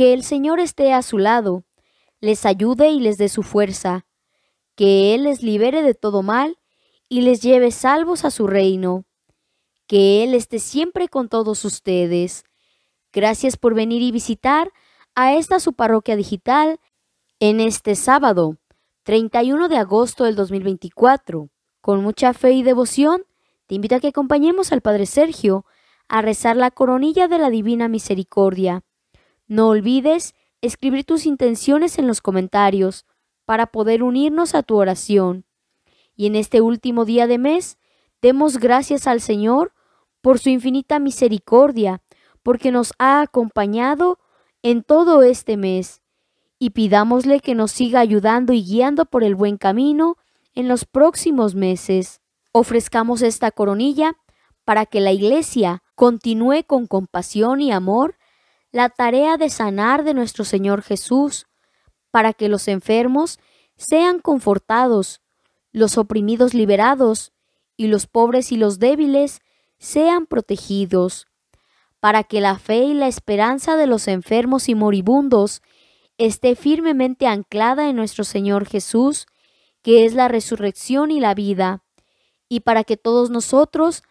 Que el Señor esté a su lado, les ayude y les dé su fuerza, que Él les libere de todo mal y les lleve salvos a su reino. Que Él esté siempre con todos ustedes. Gracias por venir y visitar a esta su parroquia digital en este sábado, 31 de agosto del 2024. Con mucha fe y devoción, te invito a que acompañemos al Padre Sergio a rezar la coronilla de la Divina Misericordia no olvides escribir tus intenciones en los comentarios para poder unirnos a tu oración. Y en este último día de mes, demos gracias al Señor por su infinita misericordia, porque nos ha acompañado en todo este mes, y pidámosle que nos siga ayudando y guiando por el buen camino en los próximos meses. Ofrezcamos esta coronilla para que la Iglesia continúe con compasión y amor la tarea de sanar de nuestro Señor Jesús, para que los enfermos sean confortados, los oprimidos liberados, y los pobres y los débiles sean protegidos, para que la fe y la esperanza de los enfermos y moribundos esté firmemente anclada en nuestro Señor Jesús, que es la resurrección y la vida, y para que todos nosotros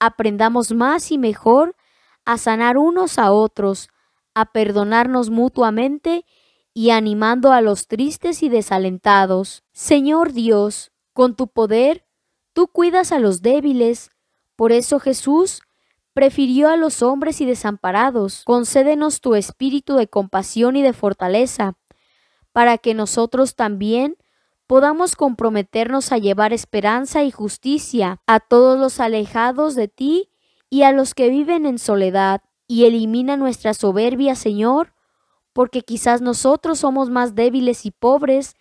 aprendamos más y mejor a sanar unos a otros, a perdonarnos mutuamente y animando a los tristes y desalentados. Señor Dios, con tu poder, tú cuidas a los débiles. Por eso Jesús prefirió a los hombres y desamparados. Concédenos tu espíritu de compasión y de fortaleza, para que nosotros también podamos comprometernos a llevar esperanza y justicia a todos los alejados de ti y a los que viven en soledad y elimina nuestra soberbia, Señor, porque quizás nosotros somos más débiles y pobres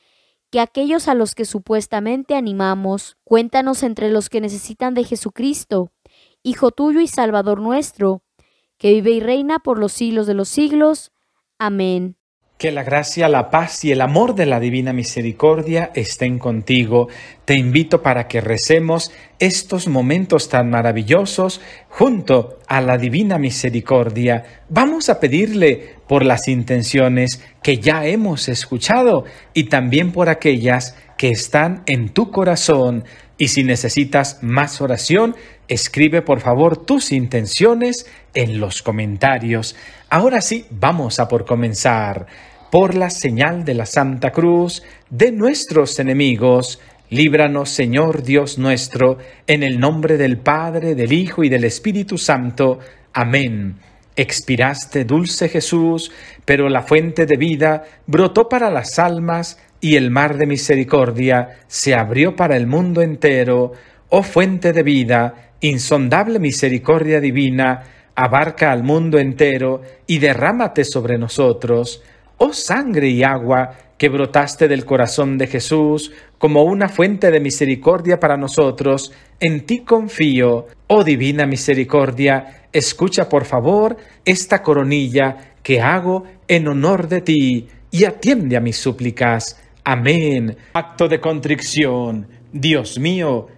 que aquellos a los que supuestamente animamos. Cuéntanos entre los que necesitan de Jesucristo, Hijo tuyo y Salvador nuestro, que vive y reina por los siglos de los siglos. Amén. Que la gracia, la paz y el amor de la divina misericordia estén contigo. Te invito para que recemos estos momentos tan maravillosos junto a la divina misericordia. Vamos a pedirle por las intenciones que ya hemos escuchado y también por aquellas que están en tu corazón. Y si necesitas más oración, Escribe por favor tus intenciones en los comentarios. Ahora sí, vamos a por comenzar. Por la señal de la Santa Cruz de nuestros enemigos, líbranos Señor Dios nuestro, en el nombre del Padre, del Hijo y del Espíritu Santo. Amén. Expiraste, dulce Jesús, pero la fuente de vida brotó para las almas y el mar de misericordia se abrió para el mundo entero. Oh fuente de vida, insondable misericordia divina, abarca al mundo entero y derrámate sobre nosotros, oh sangre y agua que brotaste del corazón de Jesús como una fuente de misericordia para nosotros, en ti confío, oh divina misericordia, escucha por favor esta coronilla que hago en honor de ti y atiende a mis súplicas. Amén. Acto de contrición. Dios mío,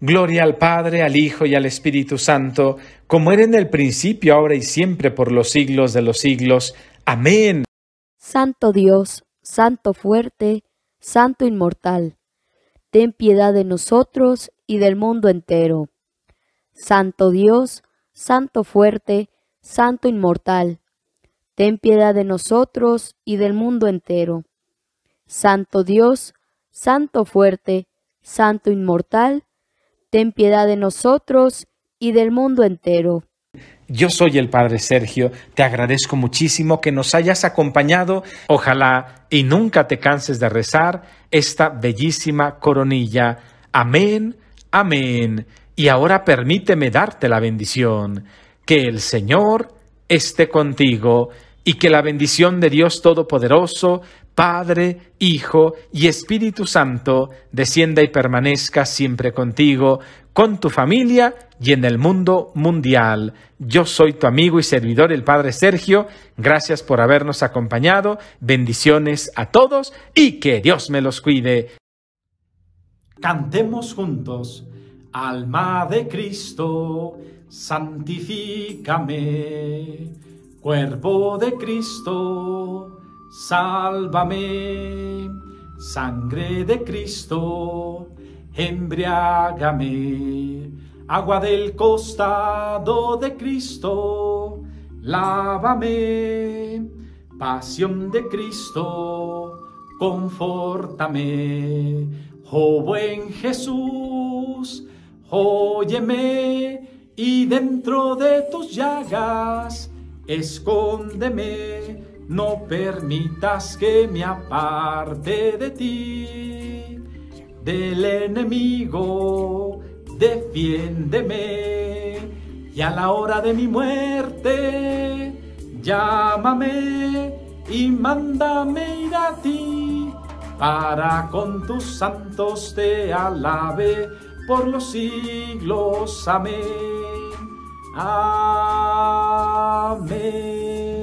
Gloria al Padre, al Hijo y al Espíritu Santo, como era en el principio, ahora y siempre, por los siglos de los siglos. Amén. Santo Dios, Santo fuerte, Santo inmortal, ten piedad de nosotros y del mundo entero. Santo Dios, Santo fuerte, Santo inmortal, ten piedad de nosotros y del mundo entero. Santo Dios, Santo fuerte, Santo inmortal, ten piedad de nosotros y del mundo entero. Yo soy el Padre Sergio, te agradezco muchísimo que nos hayas acompañado, ojalá y nunca te canses de rezar esta bellísima coronilla. Amén, amén. Y ahora permíteme darte la bendición. Que el Señor esté contigo y que la bendición de Dios Todopoderoso, Padre, Hijo y Espíritu Santo, descienda y permanezca siempre contigo, con tu familia y en el mundo mundial. Yo soy tu amigo y servidor, el Padre Sergio. Gracias por habernos acompañado. Bendiciones a todos y que Dios me los cuide. Cantemos juntos, alma de Cristo, santifícame, cuerpo de Cristo Sálvame, sangre de Cristo, embriágame, agua del costado de Cristo, lávame, pasión de Cristo, confórtame, oh buen Jesús, óyeme y dentro de tus llagas, escóndeme no permitas que me aparte de ti, del enemigo, defiéndeme, y a la hora de mi muerte, llámame y mándame ir a ti, para con tus santos te alabe por los siglos. Amén. Amén.